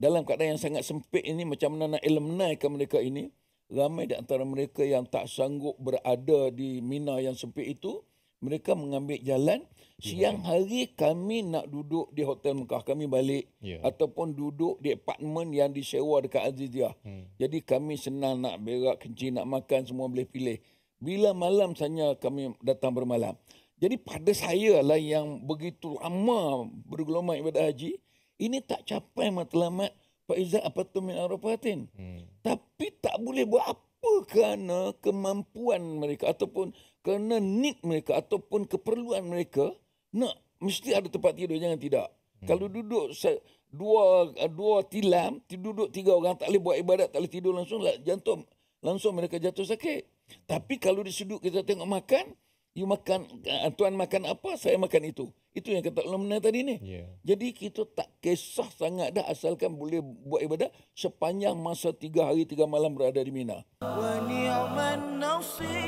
dalam keadaan yang sangat sempit ini macam mana nak eliminatekan mereka ini ramai di antara mereka yang tak sanggup berada di mina yang sempit itu mereka mengambil jalan siang hari kami nak duduk di hotel Mekah kami balik yeah. ataupun duduk di apartmen yang disewa dekat Azizah hmm. jadi kami senang nak berak kencing nak makan semua boleh pilih bila malam sahaja kami datang bermalam jadi pada saya lah yang begitu lama bergelombang ibadah haji, ini tak capai matlamat faiza apa tu min arafatin hmm. tapi tak boleh buat apa kerana kemampuan mereka ataupun kerana need mereka ataupun keperluan mereka nak mesti ada tempat tidur jangan tidak hmm. kalau duduk dua dua tilam duduk tiga orang tak boleh buat ibadat tak boleh tidur langsung jantung langsung mereka jatuh sakit tapi kalau di sudut kita tengok makan You makan, uh, ah, Tuhan makan apa, saya makan itu. Itu yang kata Ulama tadi ni. Yeah. Jadi kita tak kisah sangat dah asalkan boleh buat ibadah sepanjang masa tiga hari, tiga malam berada di Mina. Ah.